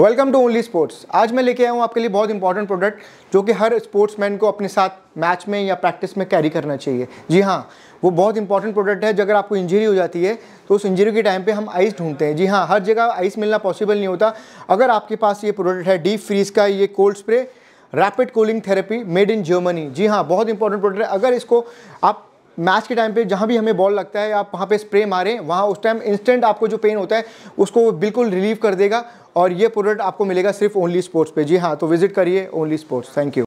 welcome to only sports आज मैं लेके आया हूँ आपके लिए बहुत इंपॉर्टेंट प्रोडक्ट जो कि हर स्पोर्ट्समैन को अपने साथ मैच में या प्रैक्टिस में कैरी करना चाहिए जी हाँ वो बहुत इंपॉर्टेंट प्रोडक्ट है अगर आपको इंजरी हो जाती है तो उस इंजरी के टाइम पे हम आइस ढूंढते हैं जी हाँ हर जगह आइस मिलना पॉसिबल नहीं होता अगर आपके पास ये प्रोडक्ट है डीप फ्रीज का ये cold spray rapid cooling therapy made in Germany जी हाँ बहुत इंपॉर्टेंट प्रोडक्ट है अगर इसको आप मैच के टाइम पे जहाँ भी हमें बॉल लगता है आप वहाँ पे स्प्रे मारें वहाँ उस टाइम इंस्टेंट आपको जो पेन होता है उसको बिल्कुल रिलीव कर देगा और ये प्रोडक्ट आपको मिलेगा सिर्फ ओनली स्पोर्ट्स पे जी हाँ तो विजिट करिए ओनली स्पोर्ट्स थैंक यू